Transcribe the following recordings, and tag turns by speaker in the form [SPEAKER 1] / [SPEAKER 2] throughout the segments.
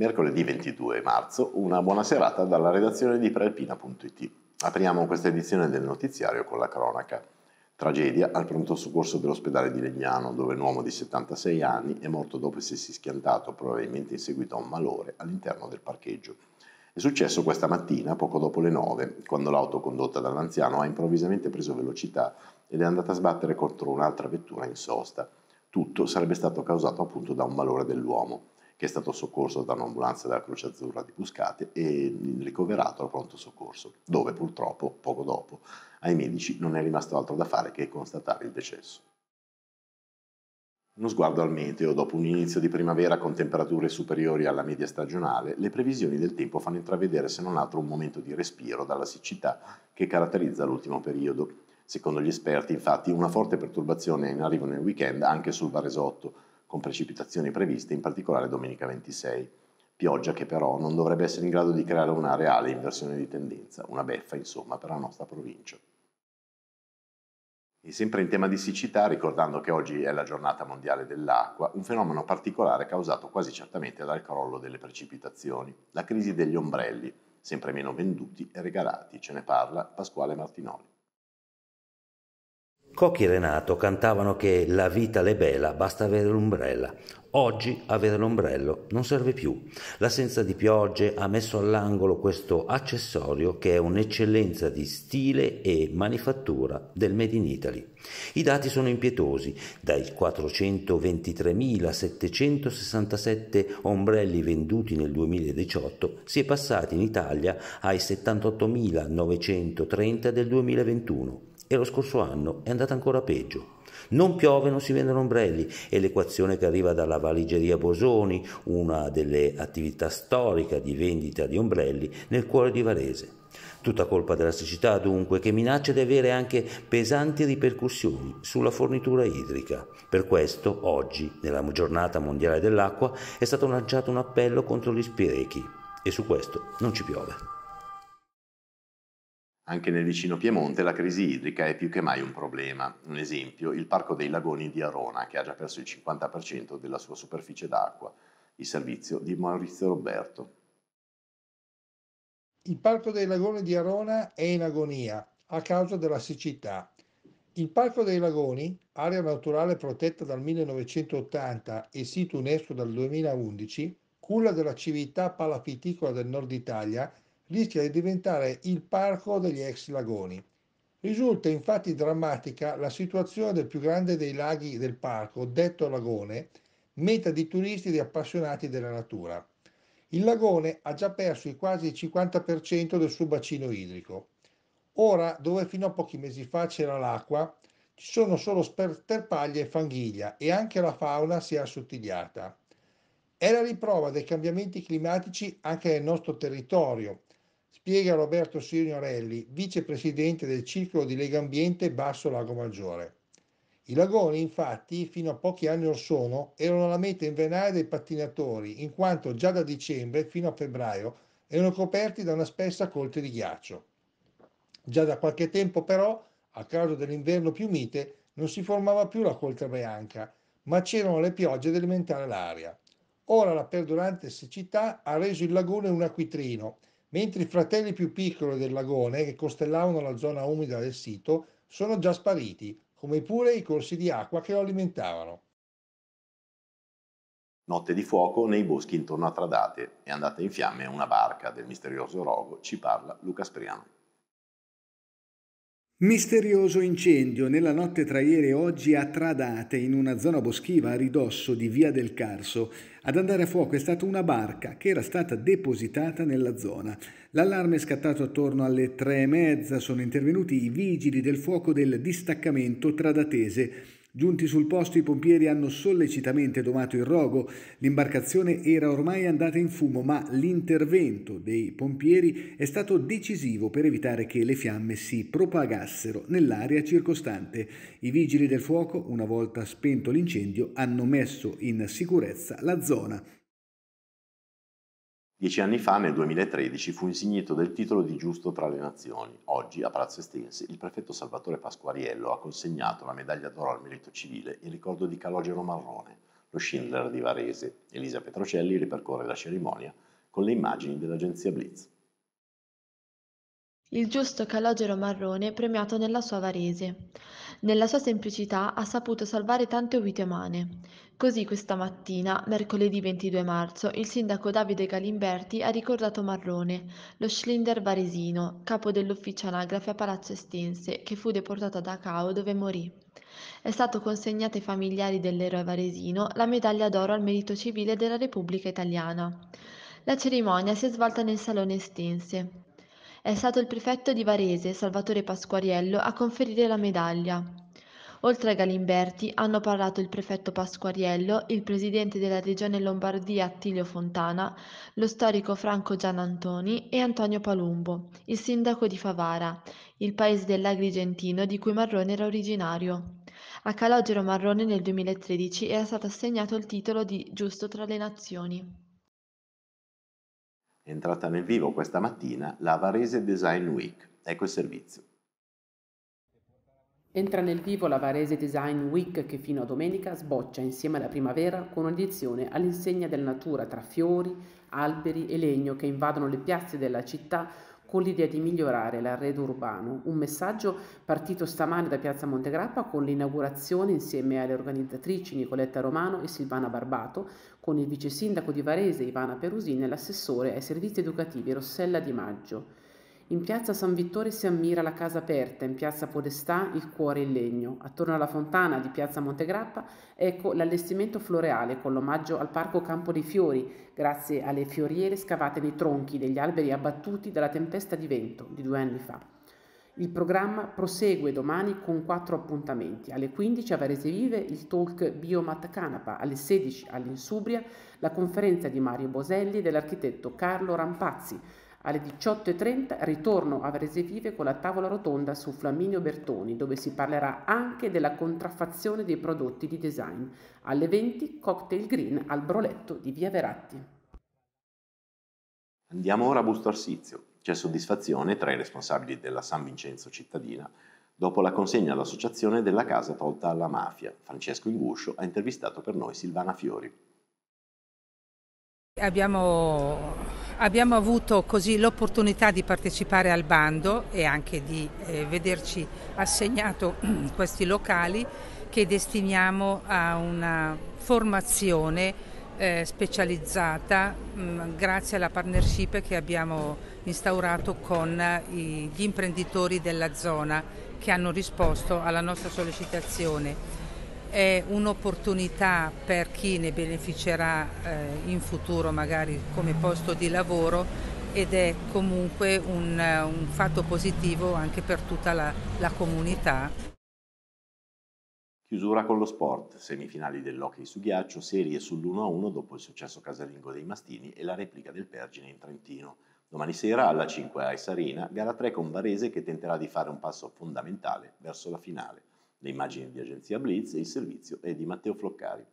[SPEAKER 1] Mercoledì 22 marzo, una buona serata dalla redazione di prealpina.it. Apriamo questa edizione del notiziario con la cronaca. Tragedia al pronto soccorso dell'ospedale di Legnano, dove un uomo di 76 anni è morto dopo essersi schiantato, probabilmente in seguito a un malore, all'interno del parcheggio. È successo questa mattina, poco dopo le 9, quando l'auto condotta dall'anziano ha improvvisamente preso velocità ed è andata a sbattere contro un'altra vettura in sosta. Tutto sarebbe stato causato appunto da un malore dell'uomo che è stato soccorso da un'ambulanza della Croce Azzurra di Buscate e ricoverato al pronto soccorso, dove purtroppo, poco dopo, ai medici non è rimasto altro da fare che constatare il decesso. Uno sguardo al meteo, dopo un inizio di primavera con temperature superiori alla media stagionale, le previsioni del tempo fanno intravedere se non altro un momento di respiro dalla siccità che caratterizza l'ultimo periodo. Secondo gli esperti, infatti, una forte perturbazione è in arrivo nel weekend anche sul Varesotto, con precipitazioni previste, in particolare domenica 26. Pioggia che però non dovrebbe essere in grado di creare una reale inversione di tendenza, una beffa insomma per la nostra provincia. E sempre in tema di siccità, ricordando che oggi è la giornata mondiale dell'acqua, un fenomeno particolare causato quasi certamente dal crollo delle precipitazioni, la crisi degli ombrelli, sempre meno venduti e regalati. Ce ne parla Pasquale Martinoli.
[SPEAKER 2] Cocchi e Renato cantavano che la vita le bella, basta avere l'ombrella. Oggi avere l'ombrello non serve più. L'assenza di piogge ha messo all'angolo questo accessorio che è un'eccellenza di stile e manifattura del Made in Italy. I dati sono impietosi, dai 423.767 ombrelli venduti nel 2018 si è passati in Italia ai 78.930 del 2021 e lo scorso anno è andata ancora peggio. Non piove, non si vendono ombrelli e l'equazione che arriva dalla valigeria Bosoni, una delle attività storiche di vendita di ombrelli nel cuore di Varese. Tutta colpa della siccità dunque che minaccia di avere anche pesanti ripercussioni sulla fornitura idrica. Per questo oggi, nella giornata mondiale dell'acqua, è stato lanciato un appello contro gli sprechi e su questo non ci piove.
[SPEAKER 1] Anche nel vicino Piemonte la crisi idrica è più che mai un problema. Un esempio, il Parco dei Lagoni di Arona, che ha già perso il 50% della sua superficie d'acqua. Il servizio di Maurizio Roberto.
[SPEAKER 3] Il Parco dei Lagoni di Arona è in agonia a causa della siccità. Il Parco dei Lagoni, area naturale protetta dal 1980 e sito UNESCO dal 2011, culla della civiltà palapiticola del nord Italia, rischia di diventare il parco degli ex lagoni. Risulta infatti drammatica la situazione del più grande dei laghi del parco, detto Lagone, meta di turisti e di appassionati della natura. Il lagone ha già perso il quasi 50% del suo bacino idrico. Ora, dove fino a pochi mesi fa c'era l'acqua, ci sono solo terpaglie e fanghiglia e anche la fauna si è assottigliata. È la riprova dei cambiamenti climatici anche nel nostro territorio, spiega Roberto Signorelli, vicepresidente del circolo di Lega Ambiente Basso Lago Maggiore. I lagoni, infatti, fino a pochi anni or sono, erano la meta invernale dei pattinatori, in quanto già da dicembre fino a febbraio erano coperti da una spessa coltre di ghiaccio. Già da qualche tempo, però, a causa dell'inverno più mite, non si formava più la coltre bianca, ma c'erano le piogge ad alimentare l'aria. Ora la perdurante siccità ha reso il lagone un acquitrino mentre i fratelli più piccoli del lagone che costellavano la zona umida del sito sono già spariti, come pure i corsi di acqua che lo alimentavano.
[SPEAKER 1] Notte di fuoco nei boschi intorno a Tradate è andata in fiamme una barca del misterioso rogo, ci parla Luca Spriano.
[SPEAKER 3] Misterioso incendio
[SPEAKER 1] nella notte tra ieri e oggi a Tradate, in una zona boschiva a ridosso di Via del Carso. Ad andare a fuoco è stata una barca che era stata depositata nella zona. L'allarme è scattato attorno alle tre e mezza, sono intervenuti i vigili del fuoco del distaccamento Tradatese Giunti sul posto i pompieri hanno sollecitamente domato il rogo, l'imbarcazione era ormai andata in fumo ma l'intervento dei pompieri è stato decisivo per evitare che le fiamme si propagassero nell'area circostante. I vigili del fuoco, una volta spento l'incendio, hanno messo in sicurezza la zona. Dieci anni fa, nel 2013, fu insignito del titolo di Giusto tra le Nazioni. Oggi, a Palazzo Estense, il prefetto Salvatore Pasquariello ha consegnato la medaglia d'oro al merito civile in ricordo di Calogero Marrone, lo Schindler di Varese. Elisa Petrocelli ripercorre la cerimonia con le immagini dell'agenzia Blitz.
[SPEAKER 4] Il giusto Calogero Marrone premiato nella sua Varese. Nella sua semplicità ha saputo salvare tante vite umane. Così questa mattina, mercoledì 22 marzo, il sindaco Davide Galimberti ha ricordato Marrone, lo Schlinder varesino, capo dell'ufficio anagrafe a Palazzo Estense, che fu deportato a Dachau dove morì. È stato consegnato ai familiari dell'eroe varesino la medaglia d'oro al merito civile della Repubblica Italiana. La cerimonia si è svolta nel Salone Estense. È stato il prefetto di Varese, Salvatore Pasquariello, a conferire la medaglia. Oltre a Galimberti hanno parlato il prefetto Pasquariello, il presidente della regione Lombardia Attilio Fontana, lo storico Franco Gianantoni e Antonio Palumbo, il sindaco di Favara, il paese dell'Agrigentino di cui Marrone era originario. A Calogero Marrone nel 2013 era stato assegnato il titolo di Giusto tra le Nazioni.
[SPEAKER 1] È entrata nel vivo questa mattina la Varese Design Week. Ecco il servizio.
[SPEAKER 5] Entra nel vivo la Varese Design Week che fino a domenica sboccia insieme alla primavera con un'edizione all'insegna della natura tra fiori, alberi e legno che invadono le piazze della città con l'idea di migliorare l'arredo urbano, un messaggio partito stamane da Piazza Montegrappa con l'inaugurazione insieme alle organizzatrici Nicoletta Romano e Silvana Barbato, con il vice sindaco di Varese Ivana Perusini e l'assessore ai servizi educativi Rossella Di Maggio. In piazza San Vittore si ammira la casa aperta, in piazza Podestà il cuore in legno. Attorno alla fontana di piazza Montegrappa ecco l'allestimento floreale con l'omaggio al parco Campo dei Fiori, grazie alle fioriere scavate nei tronchi degli alberi abbattuti dalla tempesta di vento di due anni fa. Il programma prosegue domani con quattro appuntamenti. Alle 15 a Varese Vive il talk Biomat Canapa, alle 16 all'Insubria la conferenza di Mario Boselli e dell'architetto Carlo Rampazzi. Alle 18.30 ritorno a Veresevive con la tavola rotonda su Flaminio Bertoni, dove si parlerà anche della contraffazione dei prodotti di design. Alle 20 cocktail green al broletto di Via Veratti.
[SPEAKER 1] Andiamo ora a Busto Arsizio. C'è soddisfazione tra i responsabili della San Vincenzo cittadina dopo la consegna all'associazione della casa tolta alla mafia. Francesco Inguscio ha intervistato per noi Silvana Fiori.
[SPEAKER 5] Abbiamo Abbiamo avuto così l'opportunità di partecipare al bando e anche di eh, vederci assegnato questi locali che destiniamo a una formazione eh, specializzata mh, mm, grazie alla partnership che abbiamo instaurato con eh, i, gli imprenditori della zona che hanno risposto alla nostra sollecitazione è un'opportunità per chi ne beneficerà eh, in futuro magari come posto di lavoro ed è comunque un, eh, un fatto positivo anche per tutta la, la comunità.
[SPEAKER 1] Chiusura con lo sport, semifinali dell'hockey su ghiaccio, serie sull'1-1 dopo il successo casalingo dei Mastini e la replica del Pergine in Trentino. Domani sera alla 5 a Sarina, gara 3 con Varese che tenterà di fare un passo fondamentale verso la finale. Le immagini di Agenzia Blitz e il servizio è di Matteo Floccari.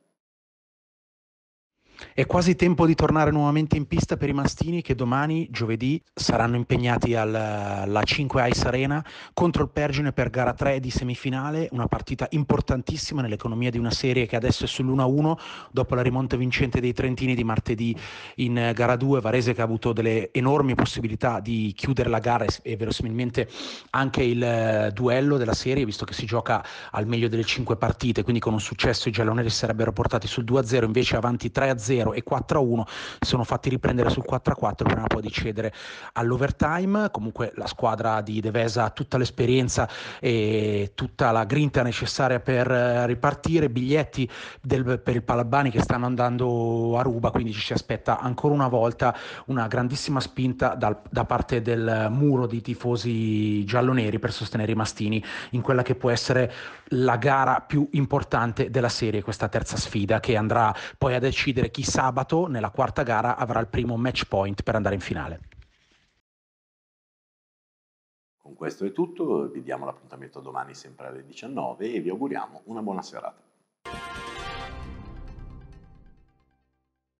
[SPEAKER 6] È quasi tempo di tornare nuovamente in pista per i mastini che domani, giovedì, saranno impegnati alla 5 Ice Arena contro il Pergine per gara 3 di semifinale, una partita importantissima nell'economia di una serie che adesso è sull'1-1 dopo la rimonta vincente dei Trentini di martedì in gara 2, Varese che ha avuto delle enormi possibilità di chiudere la gara e, verosimilmente anche il eh, duello della serie, visto che si gioca al meglio delle 5 partite, quindi con un successo i gialloneri si sarebbero portati sul 2-0, invece avanti 3-0 0 e 4 a 1 sono fatti riprendere sul 4 a 4 prima poi di cedere all'overtime. Comunque la squadra di Devesa ha tutta l'esperienza e tutta la grinta necessaria per eh, ripartire, biglietti del, per il Palabani che stanno andando a ruba, quindi ci si aspetta ancora una volta una grandissima spinta dal, da parte del muro di tifosi gialloneri per sostenere i mastini in quella che può essere la gara più importante della serie, questa terza sfida che andrà poi a decidere chi chi sabato nella quarta gara avrà il primo match point per andare in finale.
[SPEAKER 1] Con questo è tutto, vi diamo l'appuntamento domani sempre alle
[SPEAKER 4] 19 e vi auguriamo una buona serata.